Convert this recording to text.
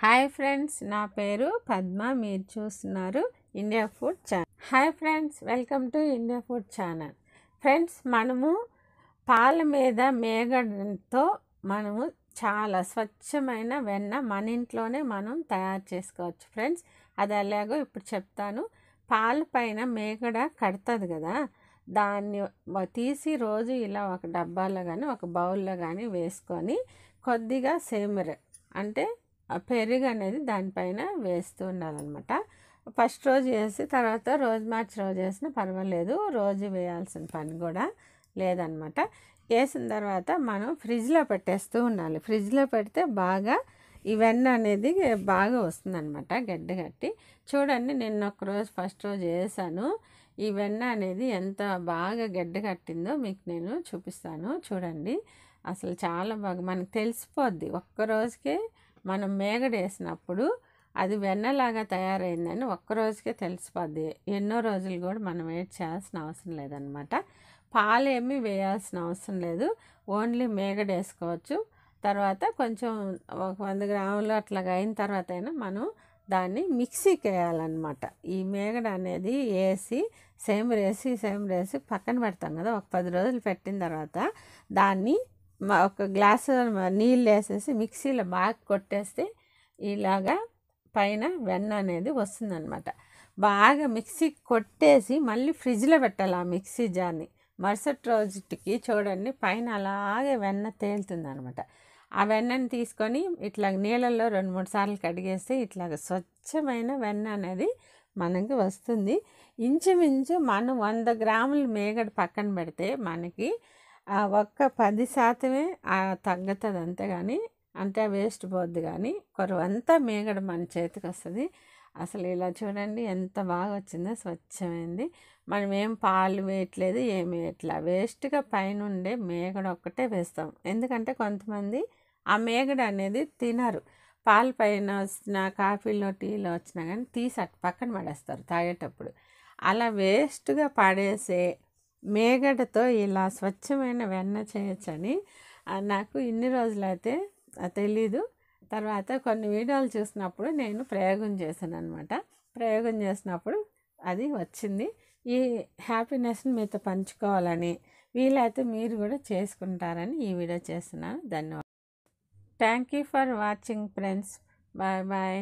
hi friends నా పేరు పద్మ మీరు చూస్తున్నారు India food channel hi friends welcome to India food channel friends మనము పాల మీద మేగడంతో మనము చాలా స్వచ్ఛమైన వెన్న మన ఇంట్లోనే మనం తయారు చేసుకోవచ్చు ఫ్రెండ్స్ అది అలాగో ఇప్పుడు చెప్తాను పాల పైన మేగడ కడుతుంది కదా దాన్ని తీసి రోజు ఇలా ఒక డబ్బాలో కానీ ఒక బౌల్లో కానీ వేసుకొని కొద్దిగా సేమర్ అంటే పెరుగు అనేది దానిపైన వేస్తూ ఉండాలన్నమాట ఫస్ట్ రోజు వేసి తర్వాత రోజు మార్చి రోజు వేసినా పర్వాలేదు రోజు వేయాల్సిన పని కూడా లేదనమాట వేసిన తర్వాత మనం ఫ్రిడ్జ్లో పెట్టేస్తూ ఉండాలి ఫ్రిడ్జ్లో పెడితే బాగా ఈ వెన్న అనేది బాగా వస్తుందన్నమాట గడ్డ కట్టి చూడండి నేను రోజు ఫస్ట్ రోజు వేసాను ఈ వెన్న అనేది ఎంత బాగా గడ్డ కట్టిందో మీకు నేను చూపిస్తాను చూడండి అసలు చాలా బాగా మనకు తెలిసిపోద్ది ఒక్క మనం మేగడేసినప్పుడు అది వెన్నలాగా తయారైందని ఒక్కరోజుకే తెలిసిపోద్ది ఎన్నో రోజులు కూడా మనం ఏడ్ చేయాల్సిన అవసరం లేదనమాట పాలేమి వేయాల్సిన అవసరం లేదు ఓన్లీ మేగడేసుకోవచ్చు తర్వాత కొంచెం ఒక వంద గ్రాములు అట్లాగా అయిన తర్వాత అయినా మనం దాన్ని మిక్సీకి వేయాలన్నమాట ఈ మేగడ అనేది వేసి సేమ్ రేసి సేమ్ రేసి పక్కన పెడతాం కదా ఒక పది రోజులు పెట్టిన తర్వాత దాన్ని ఒక గ్లాసు నీళ్ళు వేసేసి మిక్సీలో బాగా కొట్టేస్తే ఇలాగా పైన వెన్న అనేది వస్తుందన్నమాట బాగా మిక్సీ కొట్టేసి మళ్ళీ ఫ్రిడ్జ్లో పెట్టాలి ఆ మిక్సీ జార్ని మరుసటి రోజుకి చూడండి పైన అలాగే వెన్న తేలుతుందనమాట ఆ వెన్నని తీసుకొని ఇట్లా నీళ్ళల్లో రెండు మూడు సార్లు కడిగేస్తే ఇట్లాగ స్వచ్ఛమైన వెన్న అనేది మనకి వస్తుంది ఇంచుమించు మనం వంద గ్రాములు మేగడ పక్కన పెడితే మనకి ఆ ఒక్క పది శాతమే తగ్గుతుంది అంతే కానీ అంటే వేస్ట్ పోద్ది కానీ కొరవంతా మేగడ మన చేతికి వస్తుంది అసలు ఇలా చూడండి ఎంత బాగా వచ్చిందో స్వచ్ఛమైంది మనం ఏం పాలు వేయట్లేదు ఏమి వేయట్లా వేస్ట్గా పైన ఉండే మేగడ ఒక్కటే వేస్తాం ఎందుకంటే కొంతమంది ఆ మేగడ అనేది తినరు పాలు పైన వచ్చిన కాఫీలో టీలో వచ్చినా కానీ తీసి అటు పక్కన పడేస్తారు తాగేటప్పుడు అలా వేస్ట్గా పడేసే మేగడతో ఇలా స్వచ్ఛమైన వెన్న చేయొచ్చని నాకు ఇన్ని రోజులైతే తెలీదు తర్వాత కొన్ని వీడియోలు చూసినప్పుడు నేను ప్రయోగం చేశాను అనమాట ప్రయోగం చేసినప్పుడు అది వచ్చింది ఈ హ్యాపీనెస్ని మీతో పంచుకోవాలని వీలైతే మీరు కూడా చేసుకుంటారని ఈ వీడియో చేస్తున్నాను ధన్యవాదాలు thank you for watching friends bye bye